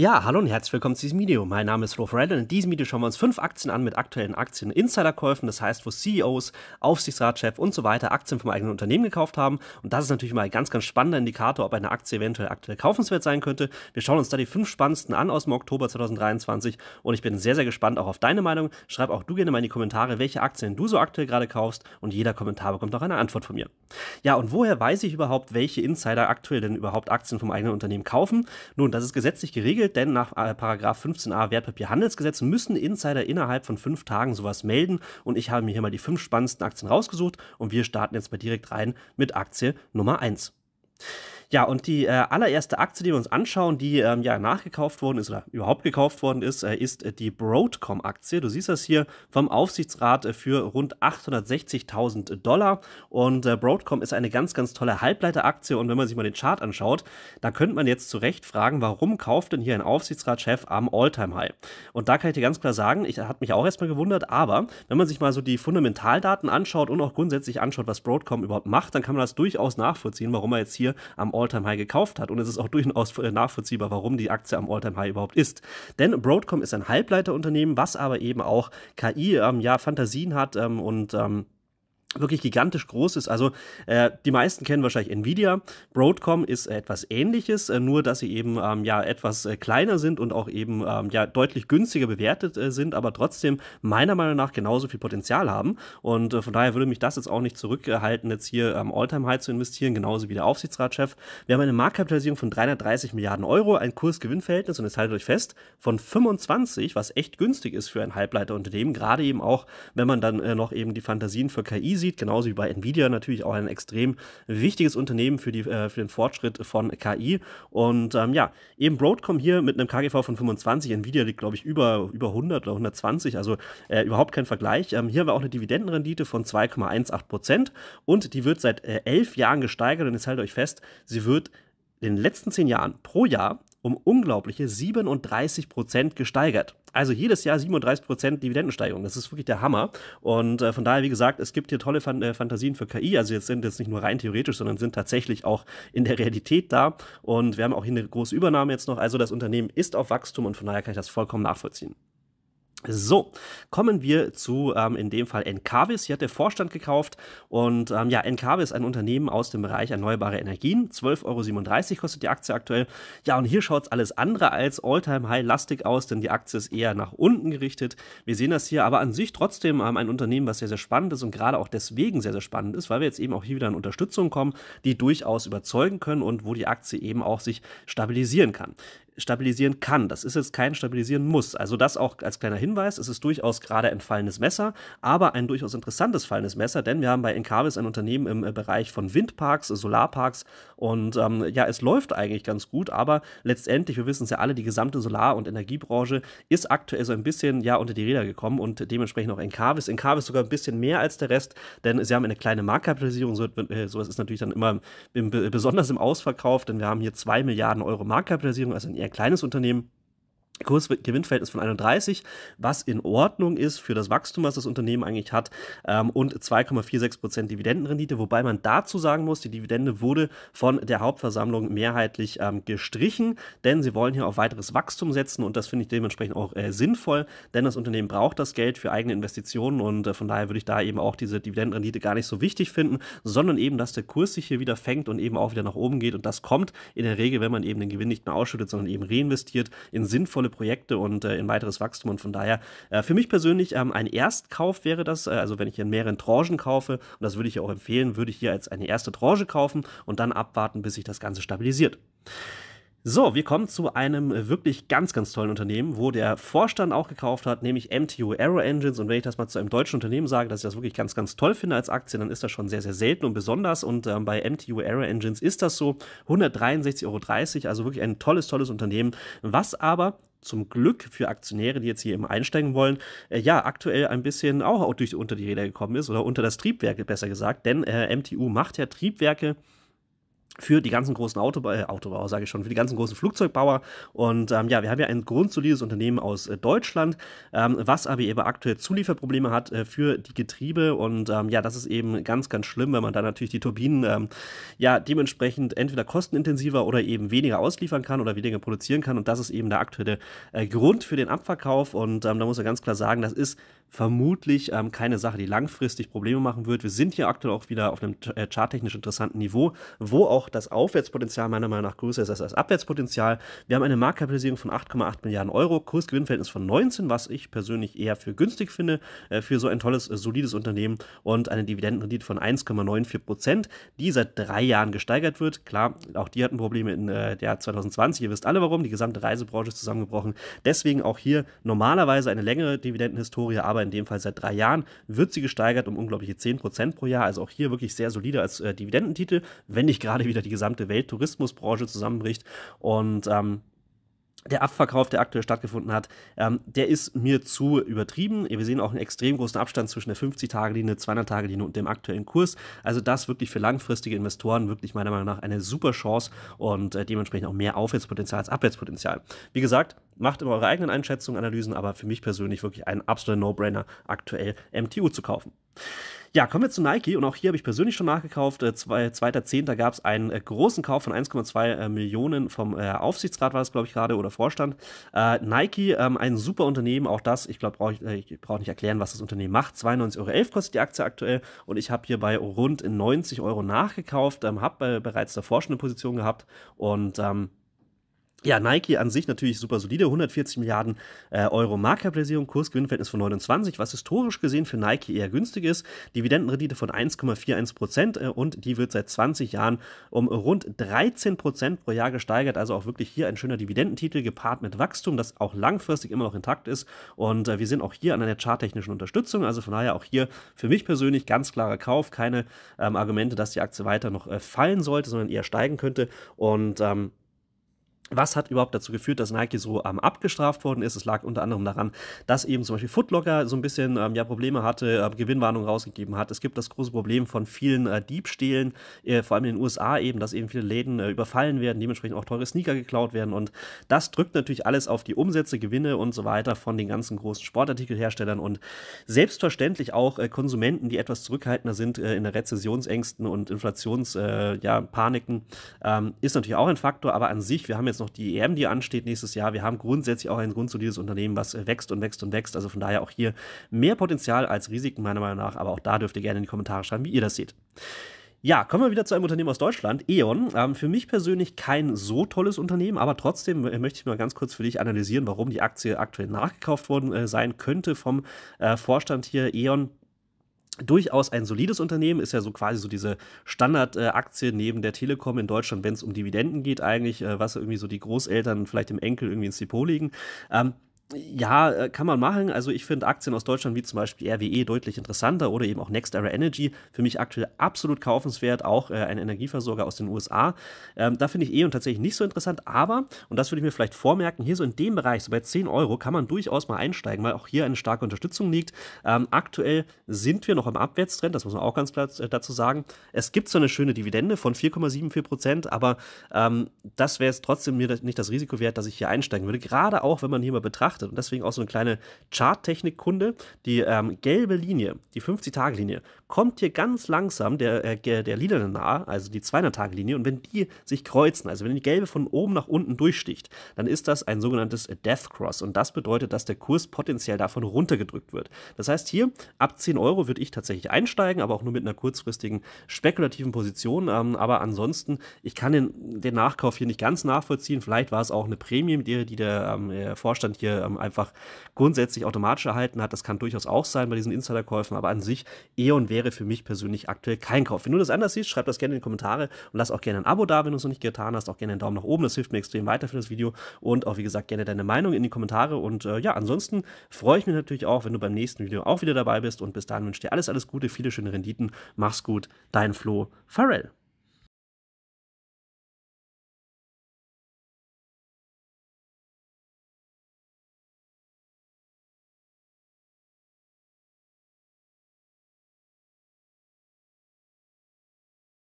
Ja, hallo und herzlich willkommen zu diesem Video. Mein Name ist Rolf Redden. In diesem Video schauen wir uns fünf Aktien an mit aktuellen Aktien Insiderkäufen, das heißt, wo CEOs, Aufsichtsratschef und so weiter Aktien vom eigenen Unternehmen gekauft haben. Und das ist natürlich mal ein ganz, ganz spannender Indikator, ob eine Aktie eventuell aktuell kaufenswert sein könnte. Wir schauen uns da die fünf spannendsten an aus dem Oktober 2023 und ich bin sehr, sehr gespannt auch auf deine Meinung. Schreib auch du gerne mal in die Kommentare, welche Aktien du so aktuell gerade kaufst und jeder Kommentar bekommt auch eine Antwort von mir. Ja, und woher weiß ich überhaupt, welche Insider aktuell denn überhaupt Aktien vom eigenen Unternehmen kaufen? Nun, das ist gesetzlich geregelt gilt, denn nach äh, 15a Wertpapierhandelsgesetz müssen Insider innerhalb von fünf Tagen sowas melden. Und ich habe mir hier mal die fünf spannendsten Aktien rausgesucht und wir starten jetzt mal direkt rein mit Aktie Nummer 1. Ja, und die äh, allererste Aktie, die wir uns anschauen, die ähm, ja nachgekauft worden ist oder überhaupt gekauft worden ist, äh, ist äh, die Broadcom-Aktie. Du siehst das hier vom Aufsichtsrat äh, für rund 860.000 Dollar. Und äh, Broadcom ist eine ganz, ganz tolle Halbleiteraktie. Und wenn man sich mal den Chart anschaut, da könnte man jetzt zu Recht fragen, warum kauft denn hier ein Aufsichtsratschef am All-Time-High? Und da kann ich dir ganz klar sagen, ich hat mich auch erstmal gewundert, aber wenn man sich mal so die Fundamentaldaten anschaut und auch grundsätzlich anschaut, was Broadcom überhaupt macht, dann kann man das durchaus nachvollziehen, warum er jetzt hier am All-Time-High gekauft hat. Und es ist auch durchaus nachvollziehbar, warum die Aktie am All-Time-High überhaupt ist. Denn Broadcom ist ein Halbleiterunternehmen, was aber eben auch KI, ähm, ja, Fantasien hat ähm, und ähm, wirklich gigantisch groß ist. Also äh, die meisten kennen wahrscheinlich Nvidia. Broadcom ist etwas ähnliches, äh, nur dass sie eben ähm, ja etwas äh, kleiner sind und auch eben ähm, ja deutlich günstiger bewertet äh, sind, aber trotzdem meiner Meinung nach genauso viel Potenzial haben. Und äh, von daher würde mich das jetzt auch nicht zurückhalten, jetzt hier am ähm, All-Time-High zu investieren, genauso wie der Aufsichtsratschef. Wir haben eine Marktkapitalisierung von 330 Milliarden Euro, ein Kursgewinnverhältnis, und jetzt haltet euch fest, von 25, was echt günstig ist für ein Halbleiterunternehmen, gerade eben auch, wenn man dann noch eben die Fantasien für KI sieht, genauso wie bei Nvidia natürlich auch ein extrem wichtiges Unternehmen für, die, äh, für den Fortschritt von KI. Und ähm, ja, eben Broadcom hier mit einem KGV von 25, Nvidia liegt, glaube ich, über, über 100 oder 120, also äh, überhaupt kein Vergleich. Ähm, hier haben wir auch eine Dividendenrendite von 2,18 Prozent und die wird seit äh, elf Jahren gesteigert und jetzt haltet euch fest, sie wird in den letzten zehn Jahren pro Jahr um unglaubliche 37 Prozent gesteigert. Also jedes Jahr 37% Dividendensteigerung. Das ist wirklich der Hammer. Und äh, von daher, wie gesagt, es gibt hier tolle Fan äh, Fantasien für KI. Also jetzt sind jetzt nicht nur rein theoretisch, sondern sind tatsächlich auch in der Realität da. Und wir haben auch hier eine große Übernahme jetzt noch. Also das Unternehmen ist auf Wachstum und von daher kann ich das vollkommen nachvollziehen. So, kommen wir zu ähm, in dem Fall Encavis. Hier hat der Vorstand gekauft und ähm, ja, Encavis ist ein Unternehmen aus dem Bereich erneuerbare Energien. 12,37 Euro kostet die Aktie aktuell. Ja, und hier schaut es alles andere als Alltime High lastig aus, denn die Aktie ist eher nach unten gerichtet. Wir sehen das hier aber an sich trotzdem ähm, ein Unternehmen, was sehr, sehr spannend ist und gerade auch deswegen sehr, sehr spannend ist, weil wir jetzt eben auch hier wieder an Unterstützung kommen, die durchaus überzeugen können und wo die Aktie eben auch sich stabilisieren kann stabilisieren kann. Das ist jetzt kein stabilisieren muss. Also das auch als kleiner Hinweis. Es ist durchaus gerade ein fallendes Messer, aber ein durchaus interessantes fallendes Messer, denn wir haben bei Encarvis ein Unternehmen im äh, Bereich von Windparks, Solarparks und ähm, ja, es läuft eigentlich ganz gut, aber letztendlich, wir wissen es ja alle, die gesamte Solar- und Energiebranche ist aktuell so ein bisschen ja unter die Räder gekommen und dementsprechend auch Encarvis. Encarvis sogar ein bisschen mehr als der Rest, denn sie haben eine kleine Marktkapitalisierung. So, äh, sowas ist natürlich dann immer im, im, besonders im Ausverkauf, denn wir haben hier 2 Milliarden Euro Marktkapitalisierung, also ein eher kleines Unternehmen Kursgewinnverhältnis von 31, was in Ordnung ist für das Wachstum, was das Unternehmen eigentlich hat, ähm, und 2,46% Dividendenrendite, wobei man dazu sagen muss, die Dividende wurde von der Hauptversammlung mehrheitlich ähm, gestrichen, denn sie wollen hier auf weiteres Wachstum setzen und das finde ich dementsprechend auch äh, sinnvoll, denn das Unternehmen braucht das Geld für eigene Investitionen und äh, von daher würde ich da eben auch diese Dividendenrendite gar nicht so wichtig finden, sondern eben, dass der Kurs sich hier wieder fängt und eben auch wieder nach oben geht und das kommt in der Regel, wenn man eben den Gewinn nicht mehr ausschüttet, sondern eben reinvestiert in sinnvolle coole Projekte und äh, in weiteres Wachstum. Und von daher, äh, für mich persönlich, ähm, ein Erstkauf wäre das. Äh, also, wenn ich in mehreren Tranchen kaufe, und das würde ich auch empfehlen, würde ich hier als eine erste Tranche kaufen und dann abwarten, bis sich das Ganze stabilisiert. So, wir kommen zu einem äh, wirklich ganz, ganz tollen Unternehmen, wo der Vorstand auch gekauft hat, nämlich MTU Aero Engines. Und wenn ich das mal zu einem deutschen Unternehmen sage, dass ich das wirklich ganz, ganz toll finde als Aktie, dann ist das schon sehr, sehr selten und besonders. Und ähm, bei MTU Aero Engines ist das so 163,30 Euro, also wirklich ein tolles, tolles Unternehmen, was aber zum Glück für Aktionäre, die jetzt hier eben einsteigen wollen, äh, ja, aktuell ein bisschen auch durch, unter die Räder gekommen ist oder unter das Triebwerk besser gesagt, denn äh, MTU macht ja Triebwerke für die ganzen großen Autobau, äh, Autobauer, sage ich schon, für die ganzen großen Flugzeugbauer. Und ähm, ja, wir haben ja ein grundsolides Unternehmen aus äh, Deutschland, ähm, was aber eben aktuell Zulieferprobleme hat äh, für die Getriebe. Und ähm, ja, das ist eben ganz, ganz schlimm, wenn man da natürlich die Turbinen ähm, ja dementsprechend entweder kostenintensiver oder eben weniger ausliefern kann oder weniger produzieren kann. Und das ist eben der aktuelle äh, Grund für den Abverkauf. Und ähm, da muss man ganz klar sagen, das ist vermutlich ähm, keine Sache, die langfristig Probleme machen wird. Wir sind hier aktuell auch wieder auf einem äh, charttechnisch interessanten Niveau, wo auch das Aufwärtspotenzial meiner Meinung nach größer ist als das Abwärtspotenzial. Wir haben eine Marktkapitalisierung von 8,8 Milliarden Euro, Kursgewinnverhältnis von 19, was ich persönlich eher für günstig finde, äh, für so ein tolles, äh, solides Unternehmen und eine Dividendenrendite von 1,94 Prozent, die seit drei Jahren gesteigert wird. Klar, auch die hatten Probleme in äh, der 2020, ihr wisst alle warum, die gesamte Reisebranche ist zusammengebrochen. Deswegen auch hier normalerweise eine längere Dividendenhistorie, aber aber in dem Fall seit drei Jahren, wird sie gesteigert um unglaubliche 10% pro Jahr. Also auch hier wirklich sehr solide als äh, Dividendentitel, wenn nicht gerade wieder die gesamte Welttourismusbranche zusammenbricht. Und ähm, der Abverkauf, der aktuell stattgefunden hat, ähm, der ist mir zu übertrieben. Wir sehen auch einen extrem großen Abstand zwischen der 50-Tage-Linie, 200-Tage-Linie und dem aktuellen Kurs. Also das wirklich für langfristige Investoren wirklich meiner Meinung nach eine super Chance und äh, dementsprechend auch mehr Aufwärtspotenzial als Abwärtspotenzial. Wie gesagt, macht immer eure eigenen Einschätzungen, Analysen, aber für mich persönlich wirklich ein absoluter No-Brainer, aktuell MTU zu kaufen. Ja, kommen wir zu Nike und auch hier habe ich persönlich schon nachgekauft. Äh, 2.10. gab es einen äh, großen Kauf von 1,2 äh, Millionen vom äh, Aufsichtsrat, war das glaube ich gerade, oder Vorstand. Äh, Nike, ähm, ein super Unternehmen, auch das, ich glaube, brauche ich, äh, ich brauche nicht erklären, was das Unternehmen macht. 92,11 Euro kostet die Aktie aktuell und ich habe hier bei rund 90 Euro nachgekauft, ähm, habe äh, bereits davor schon eine Position gehabt und ähm, ja, Nike an sich natürlich super solide, 140 Milliarden äh, Euro Marktkapitalisierung, Kursgewinnverhältnis von 29, was historisch gesehen für Nike eher günstig ist, Dividendenrendite von 1,41 Prozent äh, und die wird seit 20 Jahren um rund 13 Prozent pro Jahr gesteigert, also auch wirklich hier ein schöner Dividendentitel gepaart mit Wachstum, das auch langfristig immer noch intakt ist und äh, wir sind auch hier an einer charttechnischen Unterstützung, also von daher auch hier für mich persönlich ganz klarer Kauf, keine ähm, Argumente, dass die Aktie weiter noch äh, fallen sollte, sondern eher steigen könnte und ähm, was hat überhaupt dazu geführt, dass Nike so ähm, abgestraft worden ist? Es lag unter anderem daran, dass eben zum Beispiel Footlocker so ein bisschen ähm, ja, Probleme hatte, äh, Gewinnwarnungen rausgegeben hat. Es gibt das große Problem von vielen äh, Diebstählen, äh, vor allem in den USA eben, dass eben viele Läden äh, überfallen werden, dementsprechend auch teure Sneaker geklaut werden. Und das drückt natürlich alles auf die Umsätze, Gewinne und so weiter von den ganzen großen Sportartikelherstellern und selbstverständlich auch äh, Konsumenten, die etwas zurückhaltender sind äh, in der Rezessionsängsten und Inflationspaniken, ja, ähm, ist natürlich auch ein Faktor. Aber an sich, wir haben jetzt noch die EM, die ansteht nächstes Jahr. Wir haben grundsätzlich auch ein grundsolides Unternehmen, was äh, wächst und wächst und wächst. Also von daher auch hier mehr Potenzial als Risiken meiner Meinung nach. Aber auch da dürft ihr gerne in die Kommentare schreiben, wie ihr das seht. Ja, kommen wir wieder zu einem Unternehmen aus Deutschland, E.ON. Ähm, für mich persönlich kein so tolles Unternehmen, aber trotzdem äh, möchte ich mal ganz kurz für dich analysieren, warum die Aktie aktuell nachgekauft worden äh, sein könnte vom äh, Vorstand hier E.ON durchaus ein solides Unternehmen, ist ja so quasi so diese Standardaktie neben der Telekom in Deutschland, wenn es um Dividenden geht, eigentlich, äh, was irgendwie so die Großeltern vielleicht dem Enkel irgendwie ins Depot liegen. Ähm, ja, äh, kann man machen. Also ich finde Aktien aus Deutschland wie zum Beispiel RWE deutlich interessanter oder eben auch NextEra Energy für mich aktuell absolut kaufenswert, auch äh, ein Energieversorger aus den USA. Ähm, da finde ich eh und tatsächlich nicht so interessant, aber, und das würde ich mir vielleicht vormerken, hier so in dem Bereich, so bei 10 Euro, kann man durchaus mal einsteigen, weil auch hier eine starke Unterstützung liegt. Ähm, aktuell sind wir noch im Abwärtstrend, das muss man auch ganz klar äh, dazu sagen. Es gibt so eine schöne Dividende von 4,74 Prozent, aber ähm, das wäre es trotzdem mir nicht das Risiko wert, dass ich hier einsteigen würde. Gerade auch, wenn man hier mal betrachtet, betrachtet und deswegen auch so eine kleine Charttechnikkunde. Die ähm, gelbe Linie, die 50-Tage-Linie, kommt hier ganz langsam der, äh, der lila nahe, also die 200-Tage-Linie. Und wenn die sich kreuzen, also wenn die gelbe von oben nach unten durchsticht, dann ist das ein sogenanntes Death Cross. Und das bedeutet, dass der Kurs potenziell davon runtergedrückt wird. Das heißt, hier ab 10 Euro würde ich tatsächlich einsteigen, aber auch nur mit einer kurzfristigen spekulativen Position. Ähm, aber ansonsten, ich kann den, den Nachkauf hier nicht ganz nachvollziehen. Vielleicht war es auch eine Prämie, die, die der ähm, äh, Vorstand hier ähm, ähm, einfach grundsätzlich automatisch erhalten hat. Das kann durchaus auch sein bei diesen Insiderkäufen, aber an sich E.ON wäre für mich persönlich aktuell kein Kauf. Wenn du das anders siehst, schreib das gerne in die Kommentare und lass auch gerne ein Abo da, wenn du es noch nicht getan hast. Auch gerne einen Daumen nach oben, das hilft mir extrem weiter für das Video und auch wie gesagt gerne deine Meinung in die Kommentare und äh, ja, ansonsten freue ich mich natürlich auch, wenn du beim nächsten Video auch wieder dabei bist und bis dahin wünsche ich dir alles, alles Gute, viele schöne Renditen, mach's gut, dein Flo Farrell.